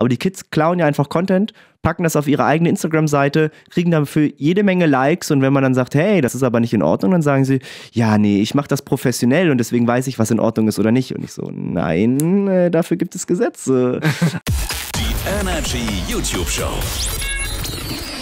Aber die Kids klauen ja einfach Content, packen das auf ihre eigene Instagram-Seite, kriegen dafür jede Menge Likes und wenn man dann sagt, hey, das ist aber nicht in Ordnung, dann sagen sie, ja, nee, ich mache das professionell und deswegen weiß ich, was in Ordnung ist oder nicht. Und ich so, nein, äh, dafür gibt es Gesetze. Die Energy YouTube Show.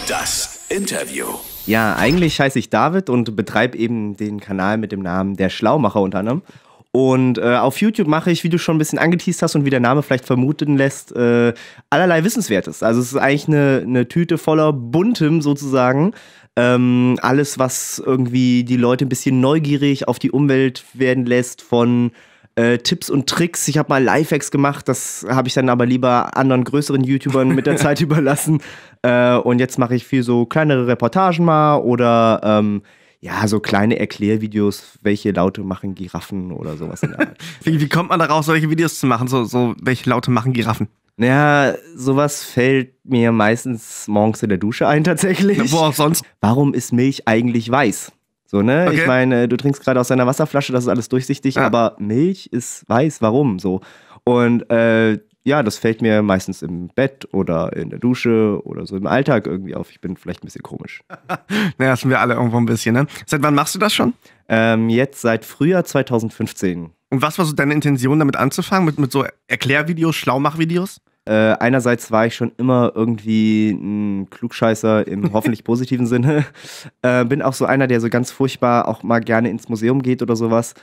Das Interview. Ja, eigentlich heiße ich David und betreibe eben den Kanal mit dem Namen Der Schlaumacher unter anderem. Und äh, auf YouTube mache ich, wie du schon ein bisschen angeteased hast und wie der Name vielleicht vermuten lässt, äh, allerlei Wissenswertes. Also es ist eigentlich eine, eine Tüte voller Buntem sozusagen. Ähm, alles, was irgendwie die Leute ein bisschen neugierig auf die Umwelt werden lässt von äh, Tipps und Tricks. Ich habe mal Lifehacks gemacht, das habe ich dann aber lieber anderen größeren YouTubern mit der Zeit überlassen. Äh, und jetzt mache ich viel so kleinere Reportagen mal oder... Ähm, ja, so kleine Erklärvideos, welche Laute machen Giraffen oder sowas in der Art. wie, wie kommt man darauf, solche Videos zu machen? So, so welche Laute machen Giraffen? Naja, sowas fällt mir meistens morgens in der Dusche ein tatsächlich. wo auch sonst? Warum ist Milch eigentlich weiß? So, ne? Okay. Ich meine, du trinkst gerade aus deiner Wasserflasche, das ist alles durchsichtig, ja. aber Milch ist weiß, warum? So. Und äh, ja, das fällt mir meistens im Bett oder in der Dusche oder so im Alltag irgendwie auf. Ich bin vielleicht ein bisschen komisch. naja, das sind wir alle irgendwo ein bisschen, ne? Seit wann machst du das schon? Ähm, jetzt seit Frühjahr 2015. Und was war so deine Intention, damit anzufangen? Mit, mit so Erklärvideos, Schlaumachvideos? Äh, einerseits war ich schon immer irgendwie ein Klugscheißer im hoffentlich positiven Sinne. Äh, bin auch so einer, der so ganz furchtbar auch mal gerne ins Museum geht oder sowas.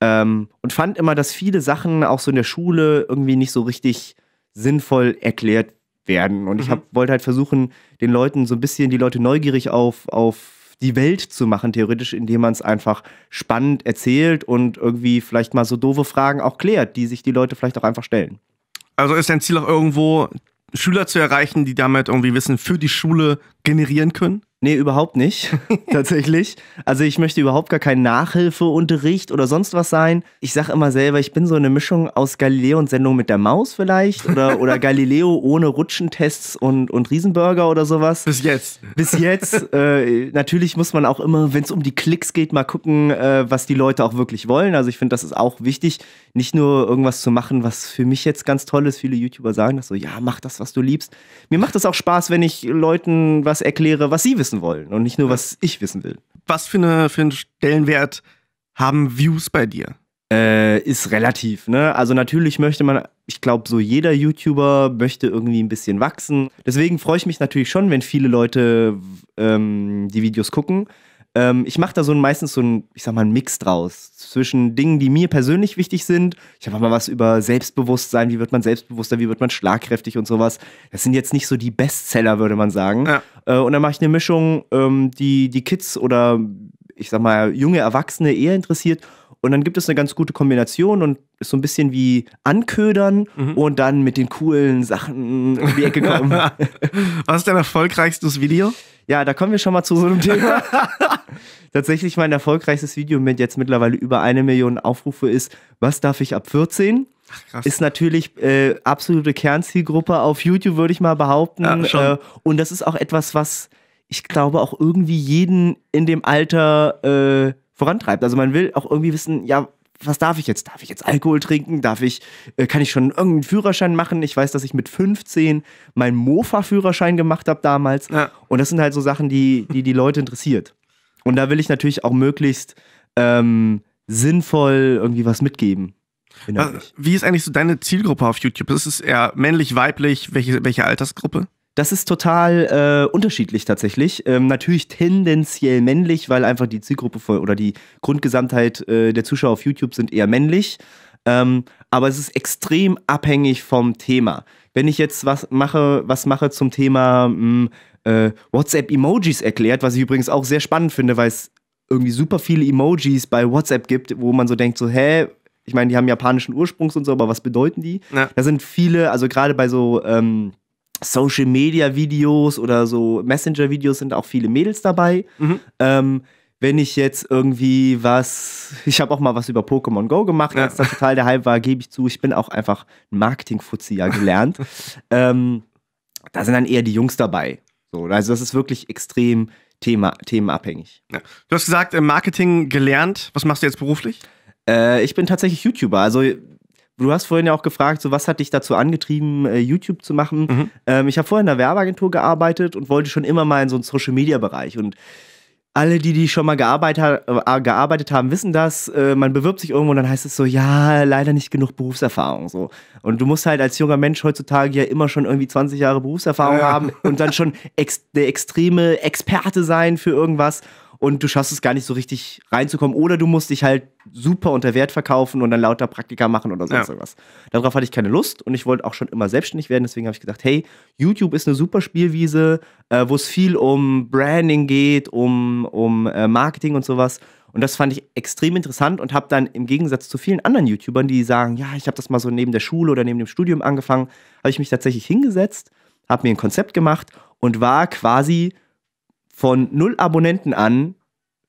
Ähm, und fand immer, dass viele Sachen auch so in der Schule irgendwie nicht so richtig sinnvoll erklärt werden. Und mhm. ich hab, wollte halt versuchen, den Leuten so ein bisschen die Leute neugierig auf, auf die Welt zu machen, theoretisch, indem man es einfach spannend erzählt und irgendwie vielleicht mal so doofe Fragen auch klärt, die sich die Leute vielleicht auch einfach stellen. Also ist dein Ziel auch irgendwo, Schüler zu erreichen, die damit irgendwie Wissen für die Schule generieren können? Nee, überhaupt nicht. Tatsächlich. Also ich möchte überhaupt gar keinen Nachhilfeunterricht oder sonst was sein. Ich sage immer selber, ich bin so eine Mischung aus Galileo und Sendung mit der Maus vielleicht oder, oder Galileo ohne Rutschentests und, und Riesenburger oder sowas. Bis jetzt. Bis jetzt. Äh, natürlich muss man auch immer, wenn es um die Klicks geht, mal gucken, äh, was die Leute auch wirklich wollen. Also ich finde, das ist auch wichtig, nicht nur irgendwas zu machen, was für mich jetzt ganz toll ist. Viele YouTuber sagen das so, ja, mach das, was du liebst. Mir macht es auch Spaß, wenn ich Leuten Was was erkläre, was sie wissen wollen und nicht nur, was ich wissen will. Was für, eine, für einen Stellenwert haben Views bei dir? Äh, ist relativ, ne? Also natürlich möchte man, ich glaube, so jeder YouTuber möchte irgendwie ein bisschen wachsen. Deswegen freue ich mich natürlich schon, wenn viele Leute ähm, die Videos gucken. Ähm, ich mache da so ein, meistens so ein, ich sag mal, einen Mix draus zwischen Dingen, die mir persönlich wichtig sind. Ich habe auch mal was über Selbstbewusstsein, wie wird man selbstbewusster, wie wird man schlagkräftig und sowas. Das sind jetzt nicht so die Bestseller, würde man sagen. Ja. Äh, und dann mache ich eine Mischung, ähm, die die Kids oder ich sag mal junge Erwachsene eher interessiert. Und dann gibt es eine ganz gute Kombination und ist so ein bisschen wie anködern mhm. und dann mit den coolen Sachen um die Ecke kommen. Was ist dein erfolgreichstes Video? Ja, da kommen wir schon mal zu so einem Thema. Tatsächlich mein erfolgreichstes Video mit jetzt mittlerweile über eine Million Aufrufe ist, was darf ich ab 14? Ach, ist natürlich äh, absolute Kernzielgruppe auf YouTube, würde ich mal behaupten. Ja, äh, und das ist auch etwas, was ich glaube auch irgendwie jeden in dem Alter äh, vorantreibt. Also man will auch irgendwie wissen, ja, was darf ich jetzt? Darf ich jetzt Alkohol trinken? Darf ich, äh, kann ich schon irgendeinen Führerschein machen? Ich weiß, dass ich mit 15 meinen Mofa-Führerschein gemacht habe damals. Ja. Und das sind halt so Sachen, die, die die Leute interessiert. Und da will ich natürlich auch möglichst ähm, sinnvoll irgendwie was mitgeben. Äh, wie ist eigentlich so deine Zielgruppe auf YouTube? Ist es eher männlich, weiblich? Welche, welche Altersgruppe? Das ist total äh, unterschiedlich tatsächlich. Ähm, natürlich tendenziell männlich, weil einfach die Zielgruppe von, oder die Grundgesamtheit äh, der Zuschauer auf YouTube sind eher männlich. Ähm, aber es ist extrem abhängig vom Thema. Wenn ich jetzt was mache, was mache zum Thema hm, äh, WhatsApp-Emojis erklärt, was ich übrigens auch sehr spannend finde, weil es irgendwie super viele Emojis bei WhatsApp gibt, wo man so denkt, so, hä, ich meine, die haben japanischen Ursprungs und so, aber was bedeuten die? Ja. Da sind viele, also gerade bei so ähm, Social Media Videos oder so Messenger Videos sind auch viele Mädels dabei. Mhm. Ähm, wenn ich jetzt irgendwie was, ich habe auch mal was über Pokémon Go gemacht, als ja. da total der Hype war, gebe ich zu, ich bin auch einfach ein Marketing-Fuzzi ja gelernt. ähm, da sind dann eher die Jungs dabei. So, also das ist wirklich extrem Thema, themenabhängig. Ja. Du hast gesagt, äh, Marketing gelernt. Was machst du jetzt beruflich? Äh, ich bin tatsächlich YouTuber. Also Du hast vorhin ja auch gefragt, so was hat dich dazu angetrieben, äh, YouTube zu machen? Mhm. Ähm, ich habe vorher in einer Werbeagentur gearbeitet und wollte schon immer mal in so einen Social-Media-Bereich. Und alle, die, die schon mal gearbeitet, äh, gearbeitet haben, wissen das. Äh, man bewirbt sich irgendwo und dann heißt es so, ja, leider nicht genug Berufserfahrung. So. Und du musst halt als junger Mensch heutzutage ja immer schon irgendwie 20 Jahre Berufserfahrung ja. haben und dann schon ex der extreme Experte sein für irgendwas und du schaffst es gar nicht so richtig reinzukommen. Oder du musst dich halt super unter Wert verkaufen und dann lauter Praktika machen oder sonst ja. irgendwas. Darauf hatte ich keine Lust und ich wollte auch schon immer selbstständig werden. Deswegen habe ich gesagt, hey, YouTube ist eine super Spielwiese, äh, wo es viel um Branding geht, um, um äh, Marketing und sowas. Und das fand ich extrem interessant und habe dann im Gegensatz zu vielen anderen YouTubern, die sagen, ja, ich habe das mal so neben der Schule oder neben dem Studium angefangen, habe ich mich tatsächlich hingesetzt, habe mir ein Konzept gemacht und war quasi von null Abonnenten an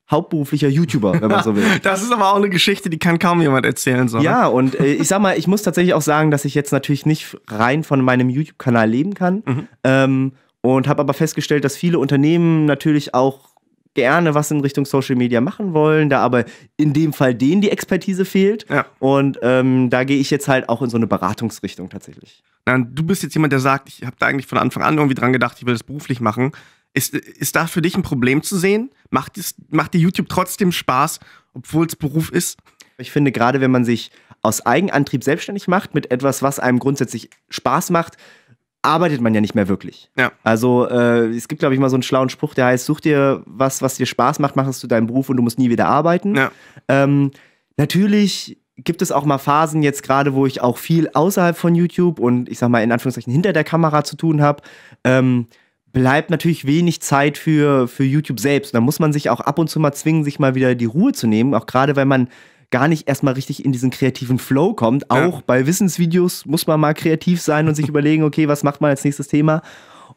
hauptberuflicher YouTuber, wenn man so will. Das ist aber auch eine Geschichte, die kann kaum jemand erzählen. So, ne? Ja, und äh, ich sag mal, ich muss tatsächlich auch sagen, dass ich jetzt natürlich nicht rein von meinem YouTube-Kanal leben kann. Mhm. Ähm, und habe aber festgestellt, dass viele Unternehmen natürlich auch gerne was in Richtung Social Media machen wollen, da aber in dem Fall denen die Expertise fehlt. Ja. Und ähm, da gehe ich jetzt halt auch in so eine Beratungsrichtung tatsächlich. Na, du bist jetzt jemand, der sagt, ich habe da eigentlich von Anfang an irgendwie dran gedacht, ich will das beruflich machen. Ist, ist da für dich ein Problem zu sehen? Macht, macht dir YouTube trotzdem Spaß, obwohl es Beruf ist? Ich finde, gerade wenn man sich aus Eigenantrieb selbstständig macht, mit etwas, was einem grundsätzlich Spaß macht, arbeitet man ja nicht mehr wirklich. Ja. Also äh, es gibt, glaube ich, mal so einen schlauen Spruch, der heißt, such dir was, was dir Spaß macht, machst du deinen Beruf und du musst nie wieder arbeiten. Ja. Ähm, natürlich gibt es auch mal Phasen jetzt gerade, wo ich auch viel außerhalb von YouTube und ich sag mal in Anführungszeichen hinter der Kamera zu tun habe. Ähm, bleibt natürlich wenig Zeit für, für YouTube selbst. Da muss man sich auch ab und zu mal zwingen, sich mal wieder die Ruhe zu nehmen, auch gerade wenn man gar nicht erstmal richtig in diesen kreativen Flow kommt. Auch ja. bei Wissensvideos muss man mal kreativ sein und sich überlegen, okay, was macht man als nächstes Thema?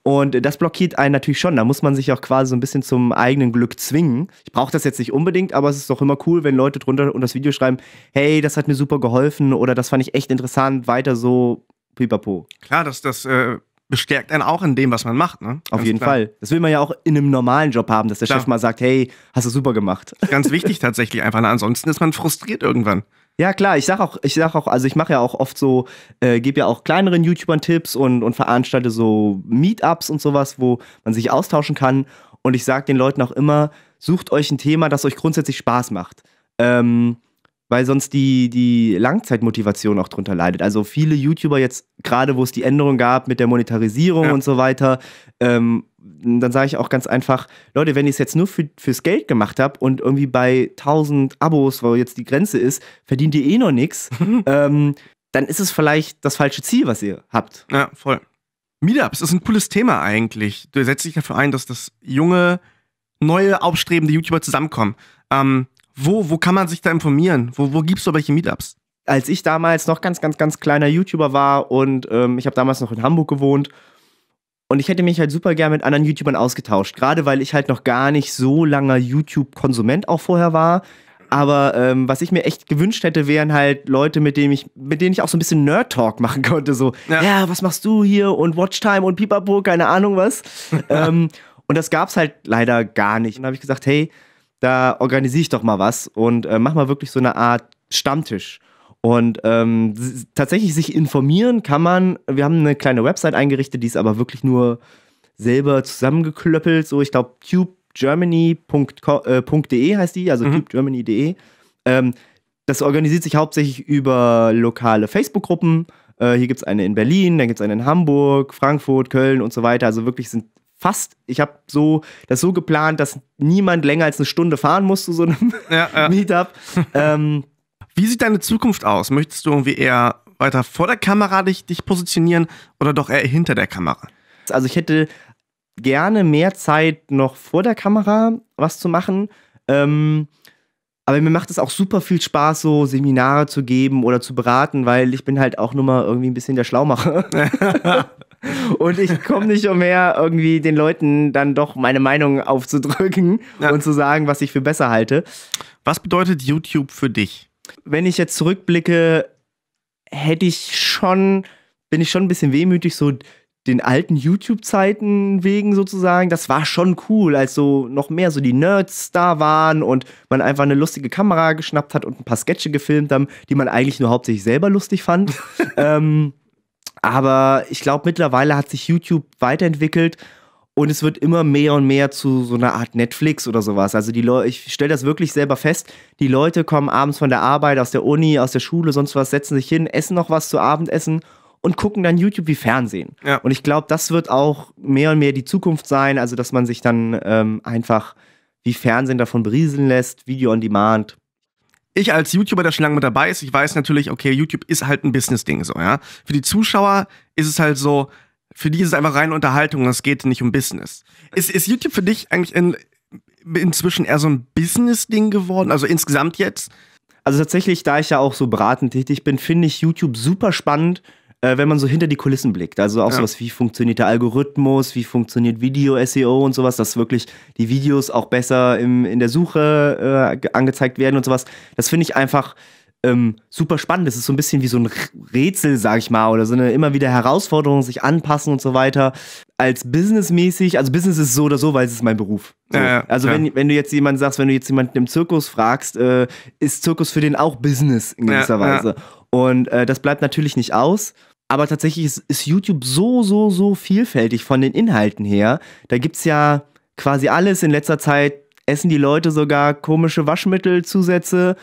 Und das blockiert einen natürlich schon. Da muss man sich auch quasi so ein bisschen zum eigenen Glück zwingen. Ich brauche das jetzt nicht unbedingt, aber es ist doch immer cool, wenn Leute drunter und das Video schreiben, hey, das hat mir super geholfen oder das fand ich echt interessant, weiter so, pipapo. Klar, das, das äh bestärkt einen auch in dem, was man macht. Ne? Auf jeden klar. Fall. Das will man ja auch in einem normalen Job haben, dass der klar. Chef mal sagt, hey, hast du super gemacht. Ganz wichtig tatsächlich einfach. Ne? Ansonsten ist man frustriert irgendwann. Ja, klar, ich sag auch, ich sag auch, also ich mache ja auch oft so, äh, gebe ja auch kleineren YouTubern Tipps und, und veranstalte so Meetups und sowas, wo man sich austauschen kann. Und ich sage den Leuten auch immer, sucht euch ein Thema, das euch grundsätzlich Spaß macht. Ähm, weil sonst die, die Langzeitmotivation auch drunter leidet. Also viele YouTuber jetzt, gerade wo es die Änderung gab mit der Monetarisierung ja. und so weiter, ähm, dann sage ich auch ganz einfach, Leute, wenn ihr es jetzt nur für, fürs Geld gemacht habt und irgendwie bei 1000 Abos, wo jetzt die Grenze ist, verdient ihr eh noch nichts, mhm. ähm, dann ist es vielleicht das falsche Ziel, was ihr habt. Ja, voll. Meetups ist ein cooles Thema eigentlich. Du setzt dich dafür ein, dass das junge, neue, aufstrebende YouTuber zusammenkommen. Ähm, wo, wo kann man sich da informieren? Wo, wo gibst du welche Meetups? Als ich damals noch ganz, ganz, ganz kleiner YouTuber war und ähm, ich habe damals noch in Hamburg gewohnt und ich hätte mich halt super gern mit anderen YouTubern ausgetauscht. Gerade weil ich halt noch gar nicht so langer YouTube-Konsument auch vorher war. Aber ähm, was ich mir echt gewünscht hätte, wären halt Leute, mit denen ich, mit denen ich auch so ein bisschen Nerd-Talk machen konnte. So, ja. ja. was machst du hier und Watchtime und Pipapo, keine Ahnung was. ähm, und das gab es halt leider gar nicht. Und dann habe ich gesagt, hey, da organisiere ich doch mal was und äh, mach mal wirklich so eine Art Stammtisch. Und ähm, tatsächlich sich informieren kann man, wir haben eine kleine Website eingerichtet, die ist aber wirklich nur selber zusammengeklöppelt. So, ich glaube, tubegermany.de äh, heißt die, also mhm. tubegermany.de. Ähm, das organisiert sich hauptsächlich über lokale Facebook-Gruppen. Äh, hier gibt es eine in Berlin, dann gibt es eine in Hamburg, Frankfurt, Köln und so weiter. Also wirklich sind fast, ich habe so das so geplant, dass niemand länger als eine Stunde fahren muss zu so einem ja, ja. Meetup. Ähm, Wie sieht deine Zukunft aus? Möchtest du irgendwie eher weiter vor der Kamera dich, dich positionieren oder doch eher hinter der Kamera? Also ich hätte gerne mehr Zeit noch vor der Kamera was zu machen. Ähm, aber mir macht es auch super viel Spaß, so Seminare zu geben oder zu beraten, weil ich bin halt auch nur mal irgendwie ein bisschen der Schlaumacher. Und ich komme nicht umher, irgendwie den Leuten dann doch meine Meinung aufzudrücken ja. und zu sagen, was ich für besser halte. Was bedeutet YouTube für dich? Wenn ich jetzt zurückblicke, hätte ich schon, bin ich schon ein bisschen wehmütig, so den alten YouTube-Zeiten wegen sozusagen, das war schon cool, als so noch mehr so die Nerds da waren und man einfach eine lustige Kamera geschnappt hat und ein paar Sketche gefilmt haben, die man eigentlich nur hauptsächlich selber lustig fand. ähm, aber ich glaube, mittlerweile hat sich YouTube weiterentwickelt und es wird immer mehr und mehr zu so einer Art Netflix oder sowas. Also die Leute, ich stelle das wirklich selber fest, die Leute kommen abends von der Arbeit, aus der Uni, aus der Schule, sonst was, setzen sich hin, essen noch was zu Abendessen und gucken dann YouTube wie Fernsehen. Ja. Und ich glaube, das wird auch mehr und mehr die Zukunft sein, also dass man sich dann ähm, einfach wie Fernsehen davon berieseln lässt, Video on Demand, ich als YouTuber, der schon lange mit dabei ist, ich weiß natürlich, okay, YouTube ist halt ein Business-Ding so, ja. Für die Zuschauer ist es halt so, für die ist es einfach reine Unterhaltung, es geht nicht um Business. Ist, ist YouTube für dich eigentlich in, inzwischen eher so ein Business-Ding geworden, also insgesamt jetzt? Also tatsächlich, da ich ja auch so beratend tätig bin, finde ich YouTube super spannend äh, wenn man so hinter die Kulissen blickt. Also auch ja. sowas wie funktioniert der Algorithmus, wie funktioniert Video-SEO und sowas, dass wirklich die Videos auch besser im, in der Suche äh, angezeigt werden und sowas. Das finde ich einfach ähm, super spannend. Das ist so ein bisschen wie so ein Rätsel, sag ich mal, oder so eine immer wieder Herausforderung, sich anpassen und so weiter. Als businessmäßig, also Business ist so oder so, weil es ist mein Beruf. So. Ja, ja, also ja. Wenn, wenn du jetzt jemanden sagst, wenn du jetzt jemanden im Zirkus fragst, äh, ist Zirkus für den auch Business in gewisser Weise. Und äh, das bleibt natürlich nicht aus. Aber tatsächlich ist, ist YouTube so, so, so vielfältig von den Inhalten her. Da gibt es ja quasi alles in letzter Zeit. Essen die Leute sogar komische Waschmittelzusätze,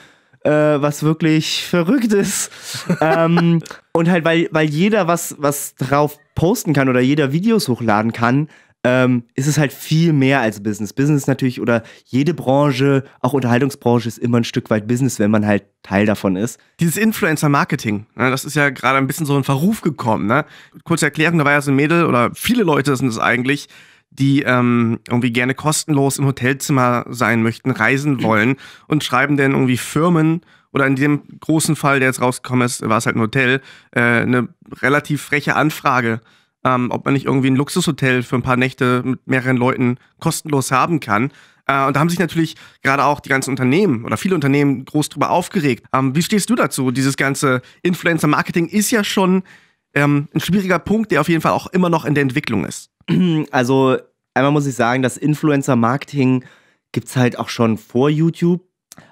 äh, was wirklich verrückt ist. ähm, und halt, weil, weil jeder was, was drauf posten kann oder jeder Videos hochladen kann, ähm, ist es halt viel mehr als Business. Business natürlich oder jede Branche, auch Unterhaltungsbranche, ist immer ein Stück weit Business, wenn man halt Teil davon ist. Dieses Influencer-Marketing, ne, das ist ja gerade ein bisschen so in Verruf gekommen. Ne? Kurz erklären, da war ja so ein Mädel oder viele Leute sind es eigentlich, die ähm, irgendwie gerne kostenlos im Hotelzimmer sein möchten, reisen wollen und schreiben dann irgendwie Firmen oder in dem großen Fall, der jetzt rausgekommen ist, war es halt ein Hotel, äh, eine relativ freche Anfrage ähm, ob man nicht irgendwie ein Luxushotel für ein paar Nächte mit mehreren Leuten kostenlos haben kann. Äh, und da haben sich natürlich gerade auch die ganzen Unternehmen oder viele Unternehmen groß drüber aufgeregt. Ähm, wie stehst du dazu? Dieses ganze Influencer-Marketing ist ja schon ähm, ein schwieriger Punkt, der auf jeden Fall auch immer noch in der Entwicklung ist. Also einmal muss ich sagen, das Influencer-Marketing gibt es halt auch schon vor YouTube.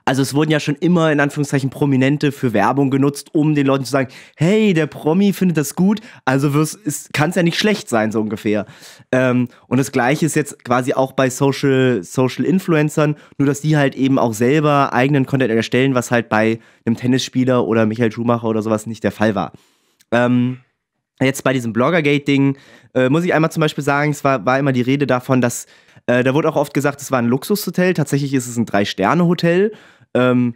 Also es wurden ja schon immer in Anführungszeichen Prominente für Werbung genutzt, um den Leuten zu sagen, hey, der Promi findet das gut, also kann es ja nicht schlecht sein, so ungefähr. Ähm, und das gleiche ist jetzt quasi auch bei Social, Social Influencern, nur dass die halt eben auch selber eigenen Content erstellen, was halt bei einem Tennisspieler oder Michael Schumacher oder sowas nicht der Fall war. Ähm, jetzt bei diesem Bloggergate-Ding äh, muss ich einmal zum Beispiel sagen, es war, war immer die Rede davon, dass äh, da wurde auch oft gesagt, es war ein Luxushotel. Tatsächlich ist es ein Drei-Sterne-Hotel. Ähm,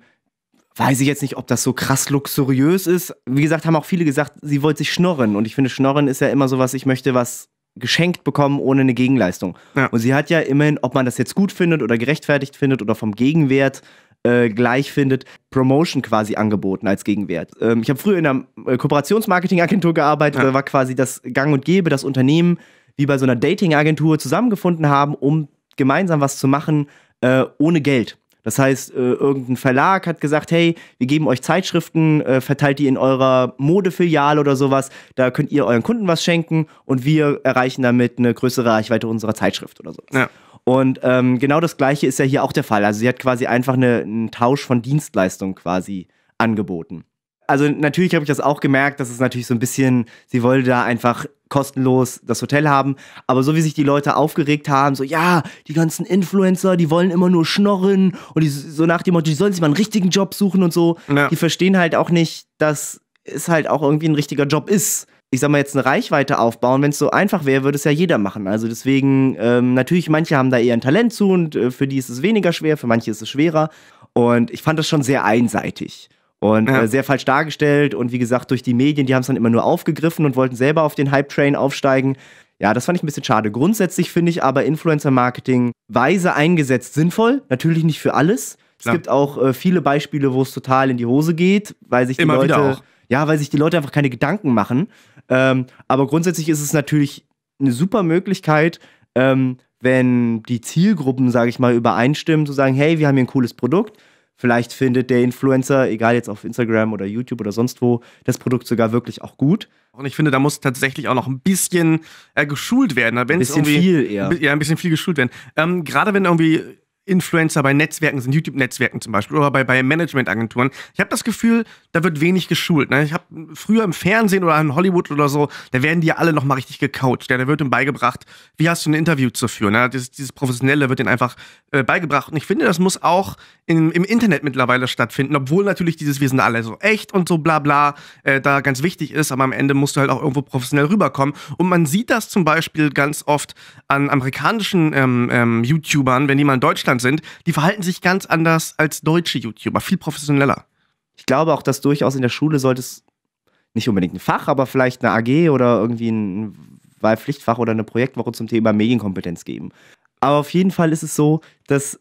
weiß ich jetzt nicht, ob das so krass luxuriös ist. Wie gesagt, haben auch viele gesagt, sie wollte sich schnorren. Und ich finde, schnorren ist ja immer so was, ich möchte was geschenkt bekommen ohne eine Gegenleistung. Ja. Und sie hat ja immerhin, ob man das jetzt gut findet oder gerechtfertigt findet oder vom Gegenwert äh, gleich findet, Promotion quasi angeboten als Gegenwert. Ähm, ich habe früher in einer äh, Kooperationsmarketingagentur gearbeitet, ja. da war quasi das Gang und Gäbe, das Unternehmen wie bei so einer Dating-Agentur zusammengefunden haben, um gemeinsam was zu machen äh, ohne Geld. Das heißt, äh, irgendein Verlag hat gesagt, hey, wir geben euch Zeitschriften, äh, verteilt die in eurer Modefiliale oder sowas, da könnt ihr euren Kunden was schenken und wir erreichen damit eine größere Reichweite unserer Zeitschrift oder sowas. Ja. Und ähm, genau das gleiche ist ja hier auch der Fall. Also sie hat quasi einfach eine, einen Tausch von Dienstleistungen quasi angeboten also natürlich habe ich das auch gemerkt, dass es natürlich so ein bisschen, sie wollte da einfach kostenlos das Hotel haben, aber so wie sich die Leute aufgeregt haben, so ja, die ganzen Influencer, die wollen immer nur schnorren und die, so nach dem Motto, die sollen sich mal einen richtigen Job suchen und so, ja. die verstehen halt auch nicht, dass es halt auch irgendwie ein richtiger Job ist. Ich sag mal jetzt eine Reichweite aufbauen, wenn es so einfach wäre, würde es ja jeder machen. Also deswegen, ähm, natürlich, manche haben da eher ein Talent zu und äh, für die ist es weniger schwer, für manche ist es schwerer. Und ich fand das schon sehr einseitig. Und ja. äh, sehr falsch dargestellt und wie gesagt, durch die Medien, die haben es dann immer nur aufgegriffen und wollten selber auf den Hype-Train aufsteigen. Ja, das fand ich ein bisschen schade. Grundsätzlich finde ich aber Influencer-Marketing weise eingesetzt sinnvoll. Natürlich nicht für alles. Es Klar. gibt auch äh, viele Beispiele, wo es total in die Hose geht, weil sich die immer Leute. Ja, weil sich die Leute einfach keine Gedanken machen. Ähm, aber grundsätzlich ist es natürlich eine super Möglichkeit, ähm, wenn die Zielgruppen, sage ich mal, übereinstimmen, zu sagen, hey, wir haben hier ein cooles Produkt Vielleicht findet der Influencer, egal jetzt auf Instagram oder YouTube oder sonst wo, das Produkt sogar wirklich auch gut. Und ich finde, da muss tatsächlich auch noch ein bisschen äh, geschult werden. Ein ne? bisschen viel eher. Ja, ein bisschen viel geschult werden. Ähm, gerade wenn irgendwie Influencer bei Netzwerken sind, YouTube-Netzwerken zum Beispiel oder bei, bei Management-Agenturen. Ich habe das Gefühl, da wird wenig geschult. Ne? Ich habe früher im Fernsehen oder in Hollywood oder so, da werden die ja alle nochmal richtig gecoacht. Ja, da wird ihnen beigebracht, wie hast du ein Interview zu führen. Ne? Dieses, dieses Professionelle wird ihnen einfach äh, beigebracht. Und ich finde, das muss auch in, im Internet mittlerweile stattfinden, obwohl natürlich dieses Wir sind alle so echt und so bla bla äh, da ganz wichtig ist. Aber am Ende musst du halt auch irgendwo professionell rüberkommen. Und man sieht das zum Beispiel ganz oft an amerikanischen ähm, ähm, YouTubern, wenn jemand in Deutschland Deutschland sind, die verhalten sich ganz anders als deutsche YouTuber, viel professioneller. Ich glaube auch, dass durchaus in der Schule sollte es nicht unbedingt ein Fach, aber vielleicht eine AG oder irgendwie ein Wahlpflichtfach oder eine Projektwoche zum Thema Medienkompetenz geben. Aber auf jeden Fall ist es so, dass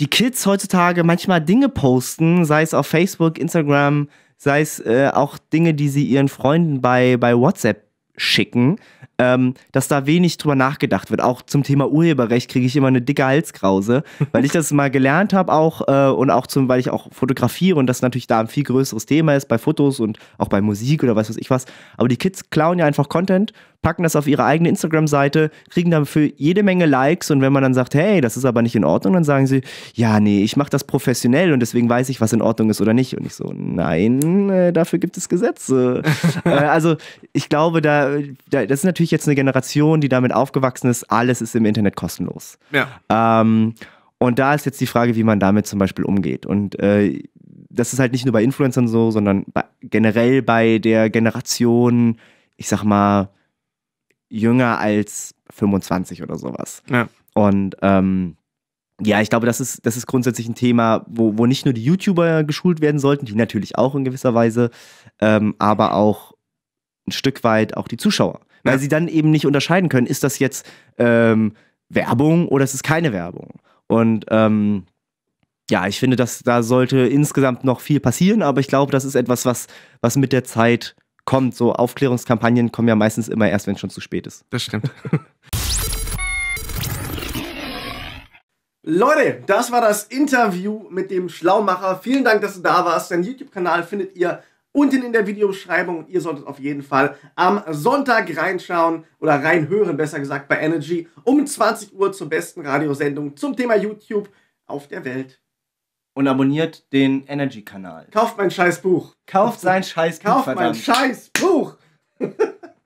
die Kids heutzutage manchmal Dinge posten, sei es auf Facebook, Instagram, sei es äh, auch Dinge, die sie ihren Freunden bei, bei WhatsApp schicken, ähm, dass da wenig drüber nachgedacht wird. Auch zum Thema Urheberrecht kriege ich immer eine dicke Halskrause, weil ich das mal gelernt habe auch äh, und auch zum, weil ich auch fotografiere und das natürlich da ein viel größeres Thema ist bei Fotos und auch bei Musik oder was weiß ich was. Aber die Kids klauen ja einfach Content packen das auf ihre eigene Instagram-Seite, kriegen dafür jede Menge Likes und wenn man dann sagt, hey, das ist aber nicht in Ordnung, dann sagen sie, ja, nee, ich mache das professionell und deswegen weiß ich, was in Ordnung ist oder nicht. Und ich so, nein, äh, dafür gibt es Gesetze. äh, also ich glaube, da, da, das ist natürlich jetzt eine Generation, die damit aufgewachsen ist, alles ist im Internet kostenlos. Ja. Ähm, und da ist jetzt die Frage, wie man damit zum Beispiel umgeht. Und äh, das ist halt nicht nur bei Influencern so, sondern bei, generell bei der Generation, ich sag mal, jünger als 25 oder sowas. Ja. Und ähm, ja, ich glaube, das ist, das ist grundsätzlich ein Thema, wo, wo nicht nur die YouTuber geschult werden sollten, die natürlich auch in gewisser Weise, ähm, aber auch ein Stück weit auch die Zuschauer. Weil ja. sie dann eben nicht unterscheiden können, ist das jetzt ähm, Werbung oder ist es keine Werbung. Und ähm, ja, ich finde, dass da sollte insgesamt noch viel passieren, aber ich glaube, das ist etwas, was, was mit der Zeit kommt. So Aufklärungskampagnen kommen ja meistens immer erst, wenn es schon zu spät ist. Das stimmt. Leute, das war das Interview mit dem Schlaumacher. Vielen Dank, dass du da warst. Deinen YouTube-Kanal findet ihr unten in der Videobeschreibung. Und ihr solltet auf jeden Fall am Sonntag reinschauen oder reinhören, besser gesagt, bei Energy um 20 Uhr zur besten Radiosendung zum Thema YouTube auf der Welt und abonniert den Energy-Kanal. Kauft mein scheiß Buch. Kauft sein scheiß Buch. Kauft verdammt. mein scheiß Buch.